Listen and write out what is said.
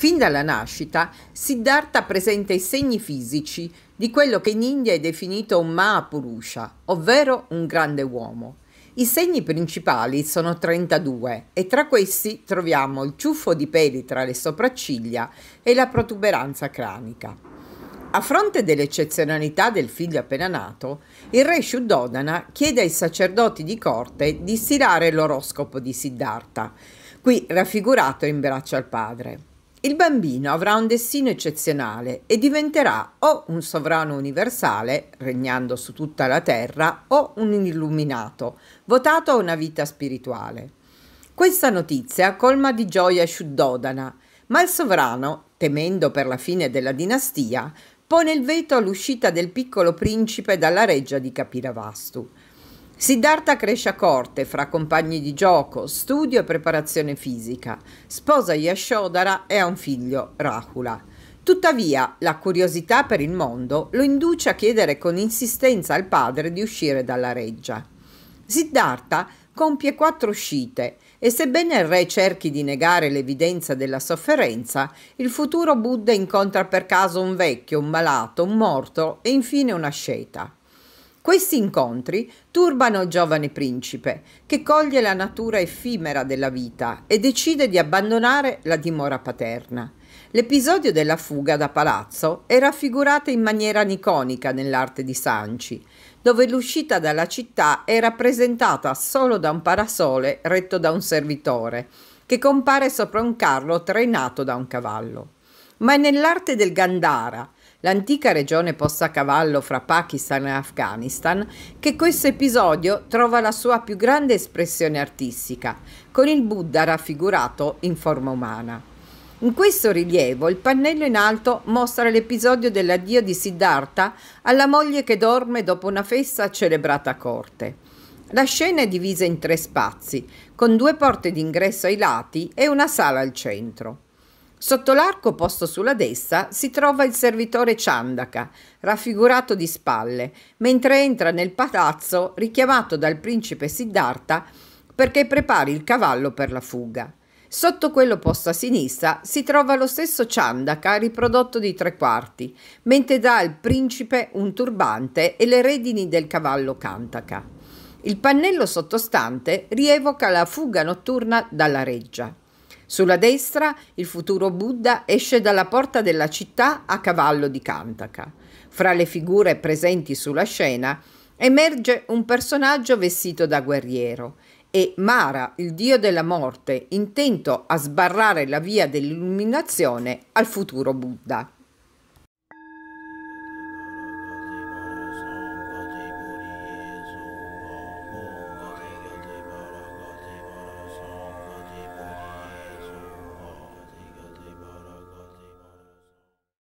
Fin dalla nascita, Siddhartha presenta i segni fisici di quello che in India è definito un Mahapurusha, ovvero un grande uomo. I segni principali sono 32 e tra questi troviamo il ciuffo di peli tra le sopracciglia e la protuberanza cranica. A fronte dell'eccezionalità del figlio appena nato, il re Shuddhodana chiede ai sacerdoti di corte di stirare l'oroscopo di Siddhartha, qui raffigurato in braccio al padre. Il bambino avrà un destino eccezionale e diventerà o un sovrano universale, regnando su tutta la terra, o un illuminato, votato a una vita spirituale. Questa notizia colma di gioia Shuddodana, ma il sovrano, temendo per la fine della dinastia, pone il veto all'uscita del piccolo principe dalla reggia di Kapiravastu. Siddhartha cresce a corte fra compagni di gioco, studio e preparazione fisica. Sposa Yashodhara e ha un figlio, Rahula. Tuttavia, la curiosità per il mondo lo induce a chiedere con insistenza al padre di uscire dalla reggia. Siddhartha compie quattro uscite e sebbene il re cerchi di negare l'evidenza della sofferenza, il futuro Buddha incontra per caso un vecchio, un malato, un morto e infine una sceta. Questi incontri turbano il giovane principe, che coglie la natura effimera della vita e decide di abbandonare la dimora paterna. L'episodio della fuga da palazzo è raffigurato in maniera iconica nell'arte di Sanci, dove l'uscita dalla città è rappresentata solo da un parasole retto da un servitore, che compare sopra un carro trainato da un cavallo. Ma è nell'arte del Gandhara l'antica regione posta a cavallo fra Pakistan e Afghanistan, che questo episodio trova la sua più grande espressione artistica, con il Buddha raffigurato in forma umana. In questo rilievo il pannello in alto mostra l'episodio dell'addio di Siddhartha alla moglie che dorme dopo una festa celebrata a corte. La scena è divisa in tre spazi, con due porte d'ingresso ai lati e una sala al centro. Sotto l'arco posto sulla destra si trova il servitore Ciandaca, raffigurato di spalle, mentre entra nel palazzo richiamato dal principe Siddhartha perché prepari il cavallo per la fuga. Sotto quello posto a sinistra si trova lo stesso Ciandaca riprodotto di tre quarti, mentre dà al principe un turbante e le redini del cavallo Cantaka. Il pannello sottostante rievoca la fuga notturna dalla reggia. Sulla destra il futuro Buddha esce dalla porta della città a cavallo di Kantaka. Fra le figure presenti sulla scena emerge un personaggio vestito da guerriero e Mara, il dio della morte, intento a sbarrare la via dell'illuminazione al futuro Buddha.